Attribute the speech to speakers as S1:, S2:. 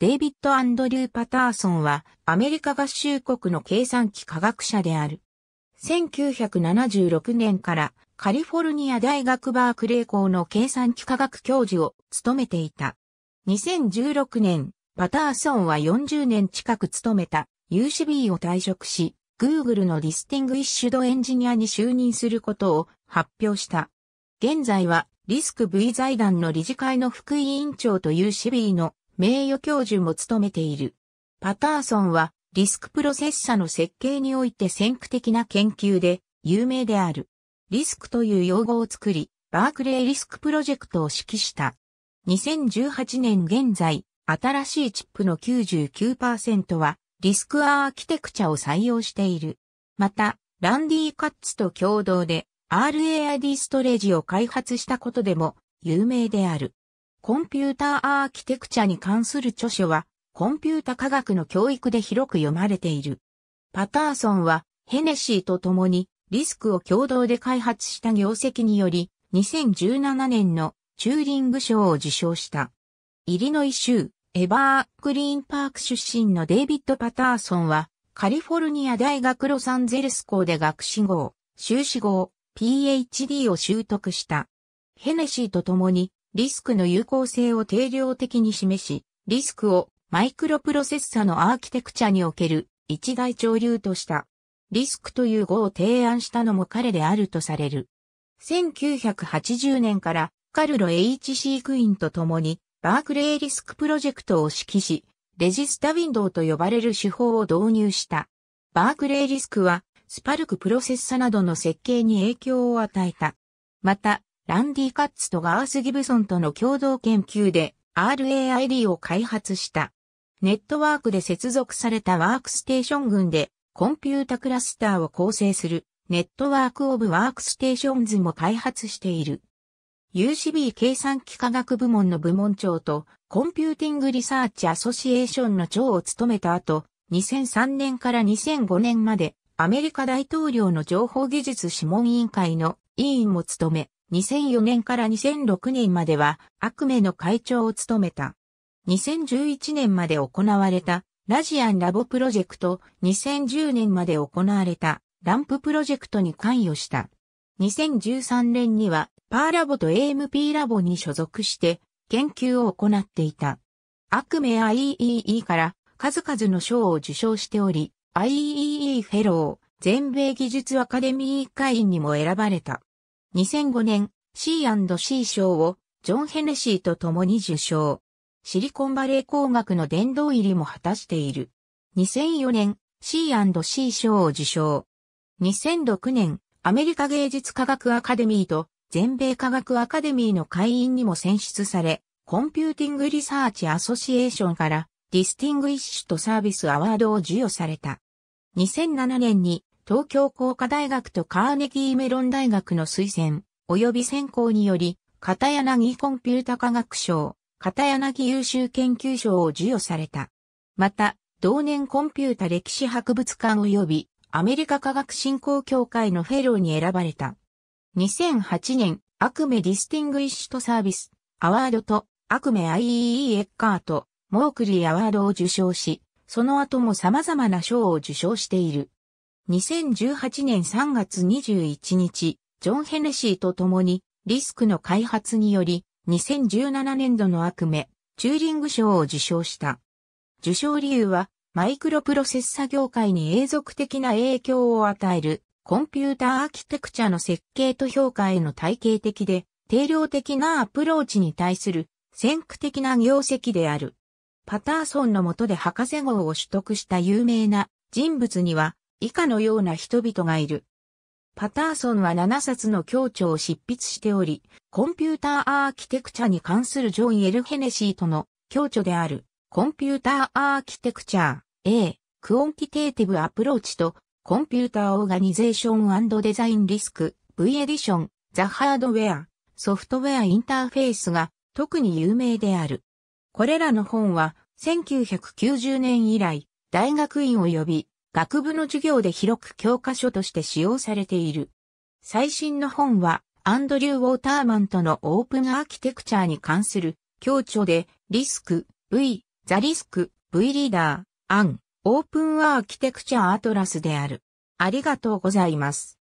S1: デイビッド・アンドリュー・パターソンはアメリカ合衆国の計算機科学者である。1976年からカリフォルニア大学バークレー校の計算機科学教授を務めていた。2016年、パターソンは40年近く務めた UCB を退職し、Google のディスティングイッシュドエンジニアに就任することを発表した。現在はリスク V 財団の理事会の副委員長と UCB の名誉教授も務めている。パターソンはリスクプロセッサの設計において先駆的な研究で有名である。リスクという用語を作り、バークレーリスクプロジェクトを指揮した。2018年現在、新しいチップの99%はリスクアーキテクチャを採用している。また、ランディ・カッツと共同で RAID ストレージを開発したことでも有名である。コンピューターアーキテクチャに関する著書は、コンピュータ科学の教育で広く読まれている。パターソンは、ヘネシーと共に、リスクを共同で開発した業績により、2017年のチューリング賞を受賞した。イリノイ州、エバークリーンパーク出身のデイビッド・パターソンは、カリフォルニア大学ロサンゼルス校で学士号、修士号、PhD を習得した。ヘネシーと共にリスクの有効性を定量的に示し、リスクをマイクロプロセッサのアーキテクチャにおける一大潮流とした。リスクという語を提案したのも彼であるとされる。1980年からカルロ HC クイーンと共にバークレーリスクプロジェクトを指揮し、レジスタウィンドウと呼ばれる手法を導入した。バークレーリスクはスパルクプロセッサなどの設計に影響を与えた。また、ランディ・カッツとガース・ギブソンとの共同研究で RAID を開発した。ネットワークで接続されたワークステーション群でコンピュータクラスターを構成するネットワークオブワークステーションズも開発している。UCB 計算機科学部門の部門長とコンピューティングリサーチアソシエーションの長を務めた後、2003年から2005年までアメリカ大統領の情報技術諮問委員会の委員も務め、2004年から2006年までは悪メの会長を務めた。2011年まで行われたラジアンラボプロジェクト、2010年まで行われたランププロジェクトに関与した。2013年にはパーラボと AMP ラボに所属して研究を行っていた。悪名 i e e から数々の賞を受賞しており、i e e フェロー、全米技術アカデミー会員にも選ばれた。2005年 C&C 賞をジョン・ヘネシーと共に受賞。シリコンバレー工学の殿堂入りも果たしている。2004年 C&C 賞を受賞。2006年アメリカ芸術科学アカデミーと全米科学アカデミーの会員にも選出され、コンピューティングリサーチアソシエーションからディスティングイッシュとサービスアワードを授与された。2007年に東京工科大学とカーネギーメロン大学の推薦、及び選考により、片柳コンピュータ科学賞、片柳優秀研究賞を授与された。また、同年コンピュータ歴史博物館及びアメリカ科学振興協会のフェローに選ばれた。2008年、アクメディスティングイッシュトサービス、アワードと、アクメ IEE エッカーと、モークリーアワードを受賞し、その後も様々な賞を受賞している。2018年3月21日、ジョン・ヘネシーと共に、リスクの開発により、2017年度の悪目、チューリング賞を受賞した。受賞理由は、マイクロプロセッサ業界に永続的な影響を与える、コンピューターアーキテクチャの設計と評価への体系的で、定量的なアプローチに対する、先駆的な業績である。パターソンの下で博士号を取得した有名な人物には、以下のような人々がいる。パターソンは7冊の教著を執筆しており、コンピューターアーキテクチャに関するジョン・エル・ヘネシーとの教著である、コンピューターアーキテクチャー A、クオンティテーティブアプローチと、コンピューターオーガニゼーションデザインリスク V エディション、ザ・ハードウェア、ソフトウェアインターフェースが特に有名である。これらの本は1990年以来大学院を呼び学部の授業で広く教科書として使用されている。最新の本は、アンドリュー・ウォーターマンとのオープンアーキテクチャに関する、協調で、リスク、V、ザリスク、V リーダー、アン、オープンアーキテクチャアトラスである。ありがとうございます。